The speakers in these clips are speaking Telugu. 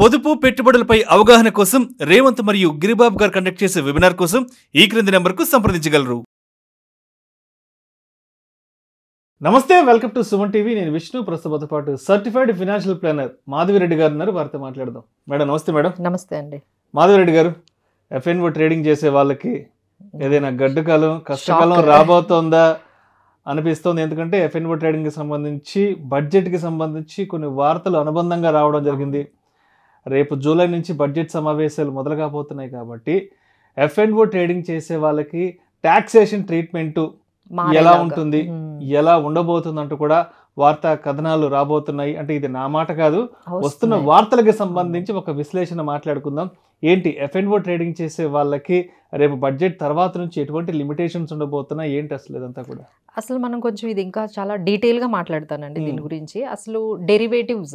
పొదుపు పెట్టుబడులపై అవగాహన కోసం రేవంత్ మరియు గిరిబాబు గారు కండక్ట్ చేసే వెబినార్ కోసం ఈ క్రింది నెంబర్కు సంప్రదించగలరు నమస్తే వెల్కమ్ టు సుమన్ టీవీ నేను విష్ణు ప్రస్తుతంతో పాటు సర్టిఫైడ్ ఫినాన్షియల్ ప్లానర్ మాధవిరెడ్డి గారు ఉన్నారు వారితో మాట్లాడదాం మేడం నమస్తే మేడం నమస్తే అండి మాధవిరెడ్డి గారు ఎఫ్ఎన్ఓ ట్రేడింగ్ చేసే వాళ్ళకి ఏదైనా గడ్డుకాలం కష్టకాలం రాబోతోందా అనిపిస్తోంది ఎందుకంటే ఎఫ్ఎన్ఓ ట్రేడింగ్కి సంబంధించి బడ్జెట్కి సంబంధించి కొన్ని వార్తలు అనుబంధంగా రావడం జరిగింది రేపు జూలై నుంచి బడ్జెట్ సమావేశాలు మొదలుగాపోతున్నాయి కాబట్టి ఎఫ్ఎన్ఓ ఓ ట్రేడింగ్ చేసే వాళ్ళకి ట్యాక్సేషన్ ట్రీట్మెంట్ ఎలా ఉంటుంది ఎలా ఉండబోతుంది అంటూ కూడా వార్తా కథనాలు రాబోతున్నాయి అంటే ఇది నా మాట కాదు వస్తున్న వార్తలకు సంబంధించి ఒక విశ్లేషణ మాట్లాడుకుందాం ఏంటి ఎఫ్ఎన్ఓ ట్రేడింగ్ చేసే వాళ్ళకి రేపు బడ్జెట్ తర్వాత నుంచి ఎటువంటి లిమిటేషన్స్ ఉండబోతున్నా ఏంటి అసలు ఇదంతా కూడా అసలు మనం కొంచెం ఇది ఇంకా చాలా డీటెయిల్గా మాట్లాడతానండి hmm. దీని గురించి అసలు డెరివేటివ్స్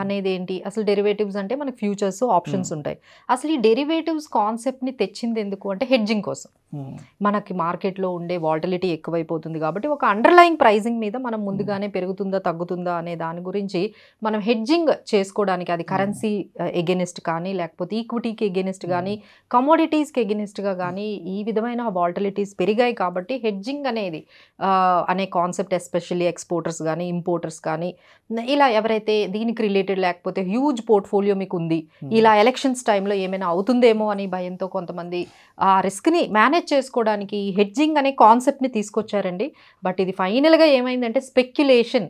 అనేది ఏంటి అసలు డెరివేటివ్స్ అంటే మనకి ఫ్యూచర్స్ ఆప్షన్స్ hmm. ఉంటాయి అసలు ఈ డెరివేటివ్స్ కాన్సెప్ట్ని తెచ్చింది ఎందుకు అంటే హెడ్జింగ్ కోసం hmm. మనకి మార్కెట్లో ఉండే వాల్టిలిటీ ఎక్కువైపోతుంది కాబట్టి ఒక అండర్లయింగ్ ప్రైజింగ్ మీద మనం ముందుగానే పెరుగుతుందా తగ్గుతుందా అనే దాని గురించి మనం హెడ్జింగ్ చేసుకోవడానికి అది కరెన్సీ ఎగెనిస్ట్ uh, కానీ లేకపోతే ఈక్విటీకి డాలర్కి ఎగెనిస్ట్ కానీ కమోడిటీస్కి ఎగెనిస్ట్గా కానీ ఈ విధమైన వాల్టిలిటీస్ పెరిగాయి కాబట్టి హెడ్జింగ్ అనేది అనే కాన్సెప్ట్ ఎస్పెషల్లీ ఎక్స్పోర్టర్స్ కానీ ఇంపోర్టర్స్ కానీ ఇలా ఎవరైతే దీనికి రిలేటెడ్ లేకపోతే హ్యూజ్ పోర్ట్ఫోలియో మీకు ఉంది ఇలా ఎలక్షన్స్ టైంలో ఏమైనా అవుతుందేమో అని భయంతో కొంతమంది ఆ రిస్క్ని మేనేజ్ చేసుకోవడానికి హెడ్జింగ్ అనే కాన్సెప్ట్ని తీసుకొచ్చారండి బట్ ఇది ఫైనల్గా ఏమైందంటే స్పెక్యులేషన్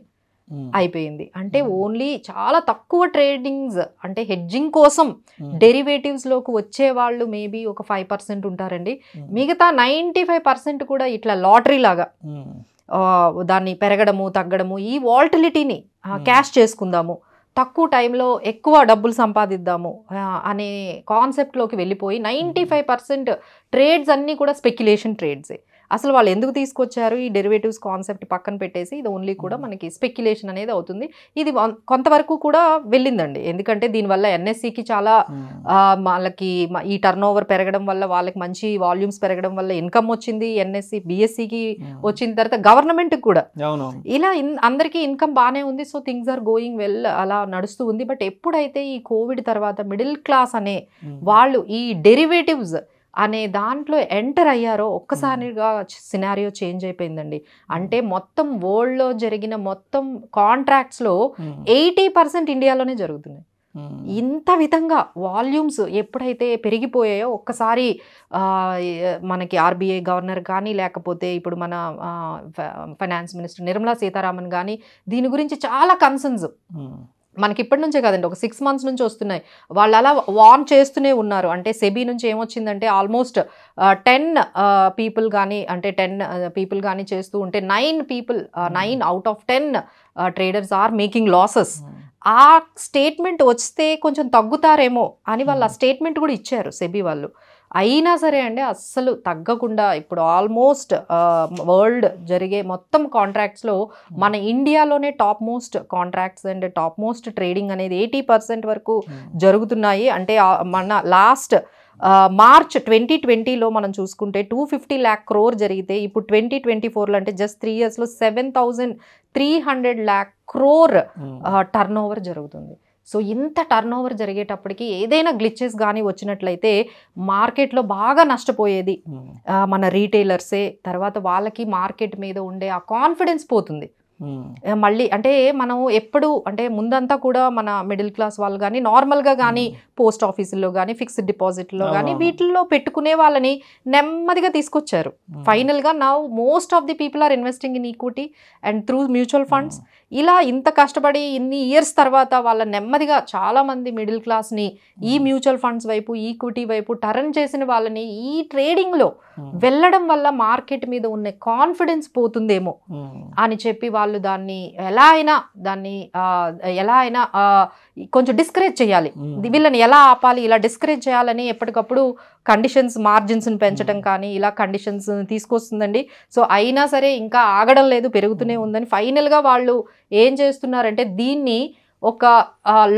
Hmm. అయిపోయింది అంటే ఓన్లీ hmm. చాలా తక్కువ ట్రేడింగ్స్ అంటే హెడ్జింగ్ కోసం డెరివేటివ్స్ hmm. లోకి వచ్చే వాళ్ళు మేబీ ఒక ఫైవ్ పర్సెంట్ ఉంటారండి మిగతా నైంటీ ఫైవ్ పర్సెంట్ కూడా ఇట్లా లాటరీ లాగా దాన్ని పెరగడము తగ్గడము ఈ వాల్టిలిటీని క్యాష్ చేసుకుందాము తక్కువ టైంలో ఎక్కువ డబ్బులు సంపాదిద్దాము అనే కాన్సెప్ట్లోకి వెళ్ళిపోయి నైంటీ ఫైవ్ పర్సెంట్ ట్రేడ్స్ అన్నీ కూడా స్పెక్యులేషన్ ట్రేడ్సే అసలు వాళ్ళు ఎందుకు తీసుకొచ్చారు ఈ డెరివేటివ్స్ కాన్సెప్ట్ పక్కన పెట్టేసి ఇది ఓన్లీ కూడా hmm. మనకి స్పెక్యులేషన్ అనేది అవుతుంది ఇది కొంతవరకు కూడా వెళ్ళిందండి ఎందుకంటే దీనివల్ల ఎన్ఎస్సికి e చాలా hmm. వాళ్ళకి ఈ టర్న్ ఓవర్ పెరగడం వల్ల వాళ్ళకి మంచి వాల్యూమ్స్ పెరగడం వల్ల ఇన్కమ్ వచ్చింది ఎన్ఎస్సి బిఎస్సికి e, e hmm. వచ్చిన తర్వాత గవర్నమెంట్కి కూడా ఇలా అందరికీ ఇన్కమ్ బాగానే ఉంది so things are going well అలా నడుస్తూ ఉంది బట్ ఎప్పుడైతే ఈ కోవిడ్ తర్వాత మిడిల్ క్లాస్ అనే వాళ్ళు ఈ డెరివేటివ్స్ అనే దాంట్లో ఎంటర్ అయ్యారో ఒక్కసారిగా సినారియో చేంజ్ అయిపోయిందండి అంటే మొత్తం వరల్డ్లో జరిగిన మొత్తం కాంట్రాక్ట్స్లో ఎయిటీ పర్సెంట్ ఇండియాలోనే జరుగుతున్నాయి ఇంత విధంగా వాల్యూమ్స్ ఎప్పుడైతే పెరిగిపోయాయో ఒక్కసారి మనకి ఆర్బీఐ గవర్నర్ కానీ లేకపోతే ఇప్పుడు మన ఫైనాన్స్ మినిస్టర్ నిర్మలా సీతారామన్ కానీ దీని గురించి చాలా కన్సర్న్స్ మనకి ఇప్పటి నుంచే కాదండి ఒక సిక్స్ మంత్స్ నుంచి వస్తున్నాయి వాళ్ళు అలా వార్న్ చేస్తూనే ఉన్నారు అంటే సెబీ నుంచి ఏమొచ్చిందంటే ఆల్మోస్ట్ టెన్ పీపుల్ కానీ అంటే టెన్ పీపుల్ కానీ చేస్తూ ఉంటే nine people nine out of ten traders are making losses ఆ స్టేట్మెంట్ వస్తే కొంచెం తగ్గుతారేమో అని వాళ్ళు ఆ hmm. స్టేట్మెంట్ కూడా ఇచ్చారు సెబీ వాళ్ళు అయినా సరే అండి అస్సలు తగ్గకుండా ఇప్పుడు ఆల్మోస్ట్ వరల్డ్ జరిగే మొత్తం కాంట్రాక్ట్స్లో hmm. మన ఇండియాలోనే top most contracts and top most trading అనేది ఎయిటీ పర్సెంట్ వరకు hmm. జరుగుతున్నాయి అంటే మన లాస్ట్ మార్చ్ ట్వంటీ ట్వంటీలో మనం చూసుకుంటే టూ ఫిఫ్టీ ల్యాక్ క్రోర్ జరిగితే ఇప్పుడు ట్వంటీ ట్వంటీ ఫోర్లో అంటే జస్ట్ త్రీ ఇయర్స్లో seven thousand three hundred lakh crore turnover జరుగుతుంది సో ఇంత టర్న్ ఓవర్ జరిగేటప్పటికి ఏదైనా గ్లిచెస్ కానీ వచ్చినట్లయితే మార్కెట్లో బాగా నష్టపోయేది hmm. మన రీటైలర్సే తర్వాత వాళ్ళకి మార్కెట్ మీద ఉండే ఆ కాన్ఫిడెన్స్ పోతుంది Hmm. మళ్ళీ అంటే మనం ఎప్పుడు అంటే ముందంతా కూడా మన మిడిల్ క్లాస్ వాళ్ళు కానీ నార్మల్గా కానీ పోస్ట్ ఆఫీసుల్లో కానీ ఫిక్స్డ్ డిపాజిట్లో కానీ వీటిల్లో పెట్టుకునే వాళ్ళని నెమ్మదిగా తీసుకొచ్చారు ఫైనల్గా నా most of the people are investing in equity and through mutual funds ఇలా ఇంత కష్టపడి ఇన్ని ఇయర్స్ తర్వాత వాళ్ళ నెమ్మదిగా చాలామంది మిడిల్ క్లాస్ని ఈ మ్యూచువల్ hmm. ఫండ్స్ వైపు ఈక్విటీ వైపు టర్న్ చేసిన వాళ్ళని ఈ ట్రేడింగ్లో hmm. వెళ్ళడం వల్ల మార్కెట్ మీద ఉన్న కాన్ఫిడెన్స్ పోతుందేమో అని చెప్పి వాళ్ళు వాళ్ళు దాన్ని ఎలా అయినా దాన్ని ఎలా అయినా కొంచెం డిస్కరేజ్ చేయాలి వీళ్ళని ఎలా ఆపాలి ఇలా డిస్కరేజ్ చేయాలని ఎప్పటికప్పుడు కండిషన్స్ మార్జిన్స్ పెంచడం కానీ ఇలా కండిషన్స్ తీసుకొస్తుందండి సో అయినా సరే ఇంకా ఆగడం లేదు పెరుగుతూనే ఉందని ఫైనల్గా వాళ్ళు ఏం చేస్తున్నారంటే దీన్ని ఒక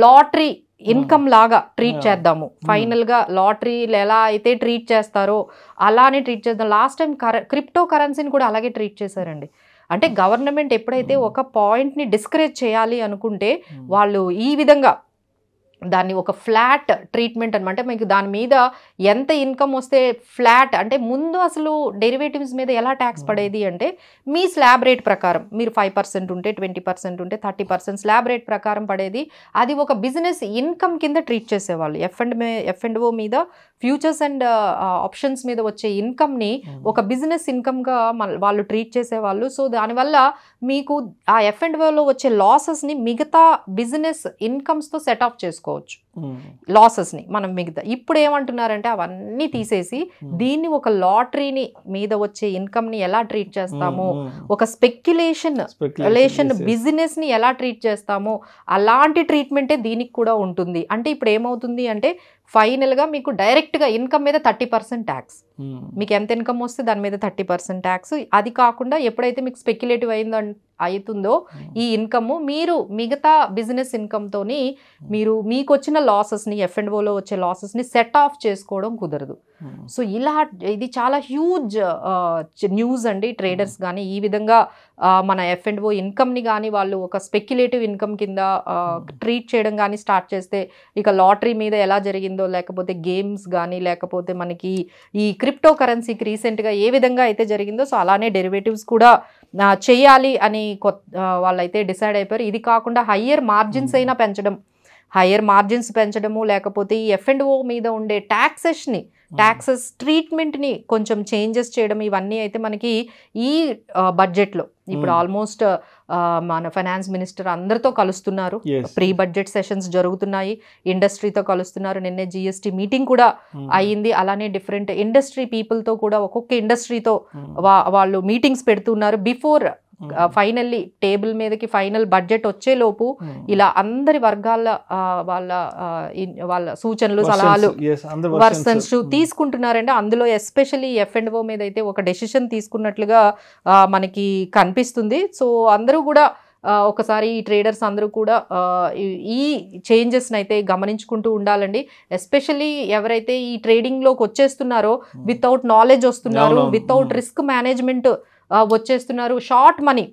లాటరీ ఇన్కమ్ లాగా ట్రీట్ చేద్దాము ఫైనల్గా లాటరీలు ఎలా అయితే ట్రీట్ చేస్తారో అలానే ట్రీట్ చేద్దాం లాస్ట్ టైం క్రిప్టో కరెన్సీని కూడా అలాగే ట్రీట్ చేశారండి అంటే గవర్నమెంట్ ఎప్పుడైతే ఒక పాయింట్ని డిస్కరేజ్ చేయాలి అనుకుంటే వాళ్ళు ఈ విధంగా దాన్ని ఒక ఫ్లాట్ ట్రీట్మెంట్ అనమాట మీకు దాని మీద ఎంత ఇన్కమ్ వస్తే ఫ్లాట్ అంటే ముందు అసలు డెరివేటివ్స్ మీద ఎలా ట్యాక్స్ hmm. పడేది అంటే మీ స్లాబ్ రేట్ ప్రకారం మీరు ఫైవ్ పర్సెంట్ ఉంటే ట్వంటీ పర్సెంట్ ఉంటే థర్టీ పర్సెంట్ స్లాబ్ రేట్ ప్రకారం పడేది అది ఒక బిజినెస్ ఇన్కమ్ కింద ట్రీట్ చేసేవాళ్ళు F and F and O మీద ఫ్యూచర్స్ అండ్ ఆప్షన్స్ మీద వచ్చే ఇన్కమ్ని hmm. ఒక బిజినెస్ ఇన్కమ్గా వాళ్ళు ట్రీట్ చేసేవాళ్ళు సో దానివల్ల మీకు ఆ ఎఫ్ అండ్ ఓలో వచ్చే లాసెస్ని మిగతా బిజినెస్ ఇన్కమ్స్తో సెట్ ఆఫ్ చేసుకో చేసుకోవచ్చు లాసెస్ని మనం మిగతా ఇప్పుడు ఏమంటున్నారంటే అవన్నీ తీసేసి దీన్ని ఒక లాటరీని మీద వచ్చే ఇన్కమ్ని ఎలా ట్రీట్ చేస్తాము ఒక స్పెక్యులేషన్ రిలేషన్ బిజినెస్ని ఎలా ట్రీట్ చేస్తాము అలాంటి ట్రీట్మెంటే దీనికి కూడా ఉంటుంది అంటే ఇప్పుడు ఏమవుతుంది అంటే ఫైనల్గా మీకు డైరెక్ట్గా ఇన్కమ్ మీద థర్టీ పర్సెంట్ ట్యాక్స్ మీకు ఎంత ఇన్కమ్ వస్తే దాని మీద థర్టీ పర్సెంట్ ట్యాక్స్ అది కాకుండా ఎప్పుడైతే మీకు స్పెక్యులేటివ్ అయిందో అవుతుందో ఈ ఇన్కమ్ మీరు మిగతా బిజినెస్ ఇన్కమ్తోని మీరు మీకు వచ్చిన లాసెస్ని ఎఫ్ అండ్ ఓలో వచ్చే లాసెస్ని సెట్ ఆఫ్ చేసుకోవడం కుదరదు Hmm. సో ఇలా ఇది చాలా హ్యూజ్ న్యూస్ uh, అండి ట్రేడర్స్ కానీ hmm. ఈ విధంగా uh, మన ఎఫ్ అండ్ ఓ ఇన్కమ్ని కానీ వాళ్ళు ఒక స్పెక్యులేటివ్ ఇన్కమ్ కింద ట్రీట్ uh, hmm. చేయడం కానీ స్టార్ట్ చేస్తే ఇక లాటరీ మీద ఎలా జరిగిందో లేకపోతే గేమ్స్ కానీ లేకపోతే మనకి ఈ క్రిప్టో కరెన్సీకి రీసెంట్గా ఏ విధంగా అయితే జరిగిందో సో అలానే డెరివేటివ్స్ కూడా చేయాలి అని వాళ్ళైతే డిసైడ్ అయిపోయారు ఇది కాకుండా హయ్యర్ మార్జిన్స్ అయినా పెంచడం హయ్యర్ మార్జిన్స్ పెంచడము లేకపోతే ఈ ఎఫ్ అండ్ ఓ మీద ఉండే ట్యాక్సెస్ని ట్యాక్సెస్ ట్రీట్మెంట్ని కొంచెం చేంజెస్ చేయడం ఇవన్నీ అయితే మనకి ఈ బడ్జెట్లో ఇప్పుడు hmm. ఆల్మోస్ట్ మన ఫైనాన్స్ మినిస్టర్ అందరితో కలుస్తున్నారు ప్రీ బడ్జెట్ సెషన్స్ జరుగుతున్నాయి ఇండస్ట్రీతో కలుస్తున్నారు నిన్నే జిఎస్టీ మీటింగ్ కూడా hmm. అయ్యింది అలానే డిఫరెంట్ ఇండస్ట్రీ పీపుల్తో కూడా ఒక్కొక్క ఇండస్ట్రీతో hmm. వాళ్ళు మీటింగ్స్ పెడుతున్నారు బిఫోర్ ఫైనల్లీ టేబుల్ మీదకి ఫైనల్ బడ్జెట్ వచ్చేలోపు ఇలా అందరి వర్గాల వాళ్ళ వాళ్ళ సూచనలు సలహాలు పర్సన్స్ తీసుకుంటున్నారంటే అందులో ఎస్పెషల్లీ ఎఫ్ అండ్ ఓ మీద అయితే ఒక డెసిషన్ తీసుకున్నట్లుగా మనకి కనిపిస్తుంది సో అందరూ కూడా ఒకసారి ఈ ట్రేడర్స్ అందరూ కూడా ఈ చేంజెస్ని అయితే గమనించుకుంటూ ఉండాలండి ఎస్పెషల్లీ ఎవరైతే ఈ ట్రేడింగ్లోకి వచ్చేస్తున్నారో వితౌట్ నాలెడ్జ్ వస్తున్నారు వితౌట్ రిస్క్ మేనేజ్మెంట్ వచ్చేస్తున్నారు షార్ట్ మనీ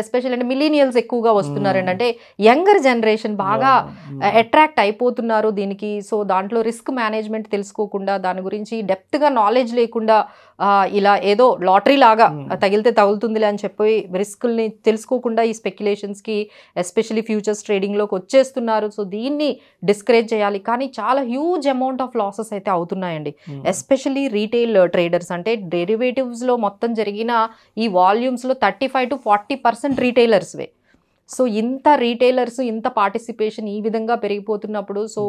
ఎస్పెషల్ అంటే మిలీనియల్స్ ఎక్కువగా వస్తున్నారు అంటే యంగర్ జనరేషన్ బాగా అట్రాక్ట్ అయిపోతున్నారు దీనికి సో దాంట్లో రిస్క్ మేనేజ్మెంట్ తెలుసుకోకుండా దాని గురించి డెప్త్గా నాలెడ్జ్ లేకుండా ఇలా ఏదో లాటరీ లాగా తగిలితే తగులుతుందిలే అని చెప్పి రిస్క్ని తెలుసుకోకుండా ఈ స్పెక్యులేషన్స్కి ఎస్పెషలీ ఫ్యూచర్స్ ట్రేడింగ్లోకి వచ్చేస్తున్నారు సో దీన్ని డిస్కరేజ్ చేయాలి కానీ చాలా హ్యూజ్ అమౌంట్ ఆఫ్ లాసెస్ అయితే అవుతున్నాయండి ఎస్పెషలీ రీటైల్ ట్రేడర్స్ అంటే డెరివేటివ్స్లో మొత్తం జరిగిన ఈ వాల్యూమ్స్లో thirty five to forty percent రీటైలర్స్వే సో ఇంత రీటైలర్స్ ఇంత పార్టిసిపేషన్ ఈ విధంగా పెరిగిపోతున్నప్పుడు so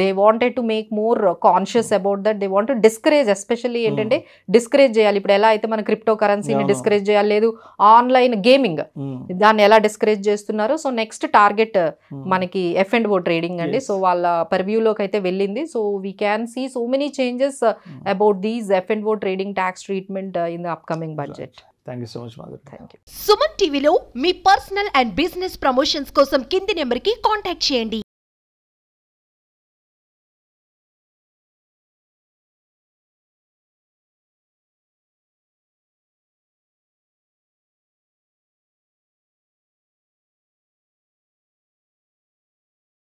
they wanted to make more conscious about that they want discourage especially ఏంటంటే డిస్కరేజ్ hmm. చేయాలి ఇప్పుడు ఎలా అయితే మన క్రిప్టో కరెన్సీని డిస్కరేజ్ చేయాలి లేదు ఆన్లైన్ గేమింగ్ hmm. దాన్ని ఎలా డిస్కరేజ్ చేస్తున్నారో సో నెక్స్ట్ టార్గెట్ hmm. మనకి ఎఫ్ అండ్ ఓ ట్రేడింగ్ అండి సో వాళ్ళ పర్వ్యూలోకి అయితే వెళ్ళింది so we can see so many changes about these F and O trading tax treatment in the upcoming budget thank you so much Madhuri thank you Suman టీవీలో మీ పర్సనల్ అండ్ బిజినెస్ ప్రమోషన్స్ కోసం కింది నెంబర్కి కాంటాక్ట్ చేయండి